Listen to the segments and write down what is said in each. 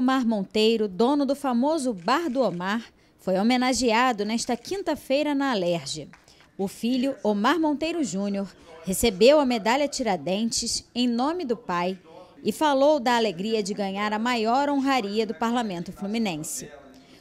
Omar Monteiro, dono do famoso Bar do Omar, foi homenageado nesta quinta-feira na Alerge. O filho, Omar Monteiro Júnior, recebeu a medalha Tiradentes em nome do pai e falou da alegria de ganhar a maior honraria do parlamento fluminense.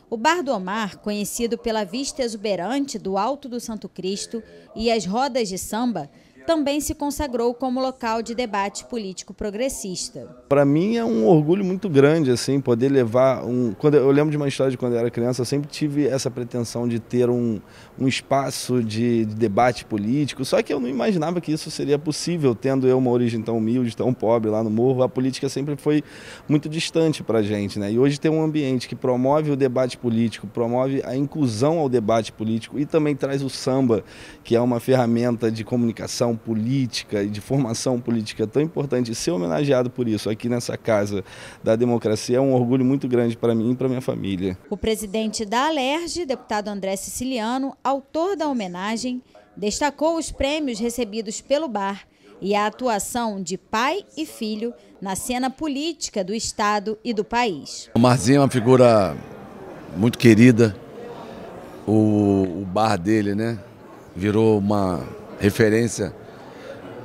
O Bar do Omar, conhecido pela vista exuberante do Alto do Santo Cristo e as rodas de samba, também se consagrou como local de debate político progressista. Para mim é um orgulho muito grande assim poder levar um. Quando eu lembro de uma história de quando eu era criança, eu sempre tive essa pretensão de ter um, um espaço de, de debate político. Só que eu não imaginava que isso seria possível, tendo eu uma origem tão humilde, tão pobre lá no morro. A política sempre foi muito distante para gente, né? E hoje tem um ambiente que promove o debate político, promove a inclusão ao debate político e também traz o samba, que é uma ferramenta de comunicação política e de formação política tão importante e ser homenageado por isso aqui nessa casa da democracia é um orgulho muito grande para mim e para minha família. O presidente da Alerj, deputado André Siciliano, autor da homenagem, destacou os prêmios recebidos pelo bar e a atuação de pai e filho na cena política do Estado e do país. O Marzinho é uma figura muito querida, o, o bar dele né, virou uma referência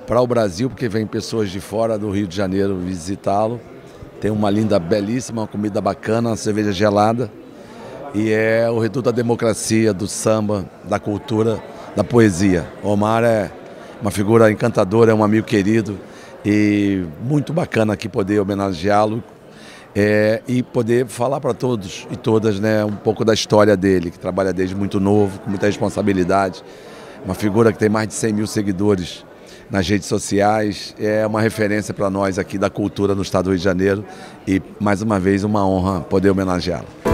para o Brasil, porque vem pessoas de fora do Rio de Janeiro visitá-lo. Tem uma linda, belíssima, uma comida bacana, uma cerveja gelada. E é o reduto da democracia, do samba, da cultura, da poesia. Omar é uma figura encantadora, é um amigo querido e muito bacana aqui poder homenageá-lo é, e poder falar para todos e todas né, um pouco da história dele, que trabalha desde muito novo, com muita responsabilidade. Uma figura que tem mais de 100 mil seguidores nas redes sociais. É uma referência para nós aqui da cultura no estado do Rio de Janeiro e, mais uma vez, uma honra poder homenageá-lo.